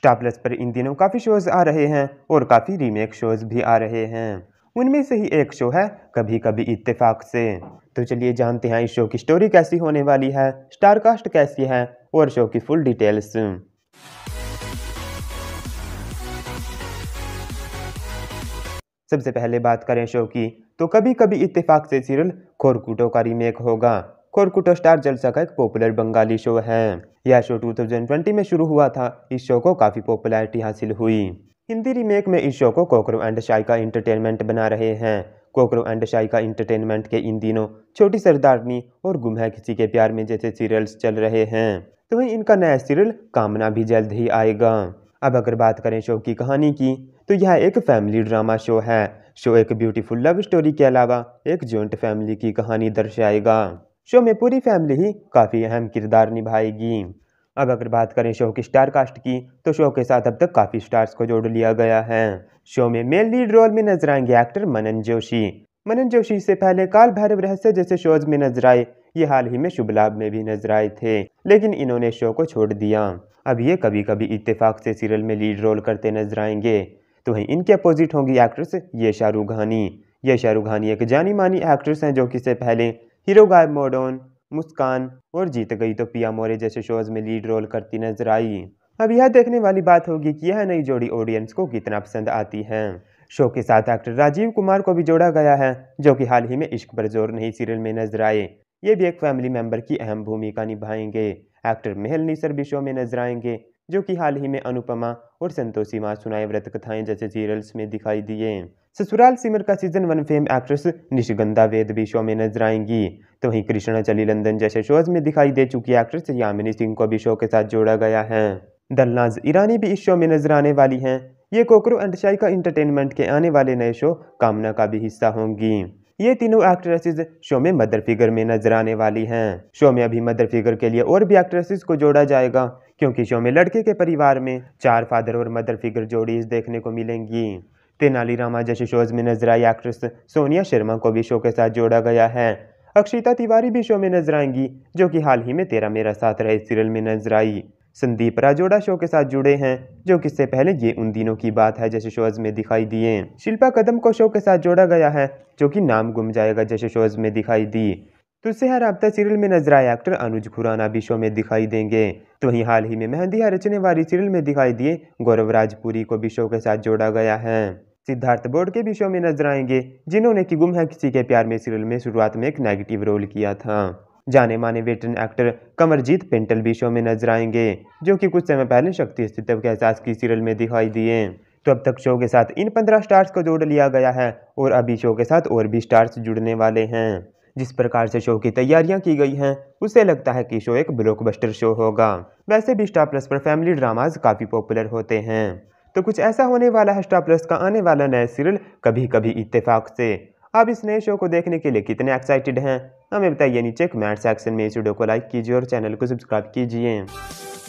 star Plus पर इन दिनों काफ़ी शोज़ आ रहे हैं और काफ़ी रीमेक शोज़ भी आ रहे हैं उनमें से ही एक शो है कभी कभी इत्तेफाक से तो चलिए जानते हैं इस शो की स्टोरी कैसी होने वाली है स्टार कास्ट कैसी है और शो की फुल डिटेल्स सबसे पहले बात करें शो की तो कभी कभी इत्तेफाक से सीरियल खोरकूटों का रीमेक होगा कोरकुटो स्टार जलसा का एक पॉपुलर बंगाली शो है यह शो 2020 में शुरू हुआ था इस शो को काफ़ी पॉपुलैरिटी हासिल हुई हिंदी रीमेक में इस शो को कोकरो एंड शाइका इंटरटेनमेंट बना रहे हैं कोकरो एंड शाइका इंटरटेनमेंट के इन दिनों छोटी सरदारनी और गुम है किसी के प्यार में जैसे सीरियल्स चल रहे हैं तो वही इनका नया सीरियल कामना भी जल्द ही आएगा अब अगर बात करें शो की कहानी की तो यह एक फैमिली ड्रामा शो है शो एक ब्यूटीफुल लव स्टोरी के अलावा एक जॉइंट फैमिली की कहानी दर्शाएगा शो में पूरी फैमिली ही काफ़ी अहम किरदार निभाएगी अब अगर बात करें शो की स्टार कास्ट की तो शो के साथ अब तक काफ़ी स्टार्स को जोड़ लिया गया है शो में मेन लीड रोल में नजर आएंगे एक्टर मनन जोशी मनन जोशी से पहले काल भैरव रहस्य जैसे शोज में नजर आए ये हाल ही में शुभ लाभ में भी नजर आए थे लेकिन इन्होंने शो को छोड़ दिया अब ये कभी कभी इत्तेफाक से सीरियल में लीड रोल करते नजर आएंगे तो वहीं इनके अपोजिट होंगी एक्ट्रेस ये शाहरुख घानी ये शाहरुख घानी एक जानी मानी एक्ट्रेस हैं जो कि से पहले हीरो गायब मोडोन मुस्कान और जीत गई तो पिया मोरे जैसे शोज में लीड रोल करती नजर आई अब यह देखने वाली बात होगी कि यह नई जोड़ी ऑडियंस को कितना पसंद आती है शो के साथ एक्टर राजीव कुमार को भी जोड़ा गया है जो कि हाल ही में इश्क पर जोर नहीं सीरियल में नजर आए ये भी एक फैमिली मेंबर की अहम भूमिका निभाएंगे एक्टर मेहल निसर भी शो में नजर आएंगे जो कि हाल ही में अनुपमा और संतोषी माँ सुनाए व्रत कथाएं जैसे सीरियल्स में दिखाई दिए Sasural Simar Ka season one fame actress Nishigandha Wad भी शो में नजर आएंगी तो वहीं कृष्णा चली लंदन जैसे शोज में दिखाई दे चुकी एक्ट्रेस यामिनी सिंह को भी शो के साथ जोड़ा गया है दलनाज ईरानी भी इस शो में नजर आने वाली हैं ये कोकरो एंड का इंटरटेनमेंट के आने वाले नए शो कामना का भी हिस्सा होंगी ये तीनों एक्ट्रेसेस शो में मदर फिगर में नजर आने वाली हैं शो में अभी मदर फिगर के लिए और भी एक्ट्रेसेस को जोड़ा जाएगा क्योंकि शो में लड़के के परिवार में चार फादर और मदर फिगर जोड़ीज देखने को मिलेंगी तेनालीरामा जैसे शोज में नजर आई एक्ट्रेस सोनिया शर्मा को भी शो के साथ जोड़ा गया है अक्षिता तिवारी भी शो में नजर आएंगी जो कि हाल ही में तेरा मेरा साथ रहे सीरियल में नजर आई संदीप राजोड़ा शो के साथ जुड़े हैं जो किससे पहले ये उन दिनों की बात है जैसे शोज में दिखाई दिए शिल्पा कदम को शो के साथ जोड़ा गया है जो कि नाम गुम जाएगा जैसे शोज में दिखाई दी तुझसे तो हर रबता सीरियल में नजर आए एक्टर अनुज खुराना भी शो में दिखाई देंगे तो वहीं हाल ही में मेहंदी रचने वाली सीरियल में दिखाई दिए गौरव राजपुरी को भी शो के साथ जोड़ा गया है सिद्धार्थ बोर्ड के भी शो में नजर आएंगे जिन्होंने की गुम है किसी के प्यार में सीरियल में शुरुआत में एक नेगेटिव रोल किया था जाने माने वेटरन एक्टर कमरजीत पेंटल भी शो में नजर आएंगे जो कि कुछ समय पहले शक्ति अस्तित्व के एहसास की सीरियल में दिखाई दिए तो अब तक शो के साथ इन पंद्रह स्टार्स को जोड़ लिया गया है और अभी शो के साथ और भी स्टार्स जुड़ने वाले हैं जिस प्रकार से शो की तैयारियां की गई हैं उसे लगता है कि शो एक ब्लॉकबस्टर शो होगा वैसे भी स्टार प्लस पर फैमिली ड्रामाज काफ़ी पॉपुलर होते हैं तो कुछ ऐसा होने वाला है स्टार प्लस का आने वाला नया सीरियल कभी कभी इत्तेफाक से आप इस नए शो को देखने के लिए कितने एक्साइटेड हैं हमें बताइए नीचे कमेंट सेक्शन में इस वीडियो को लाइक कीजिए और चैनल को सब्सक्राइब कीजिए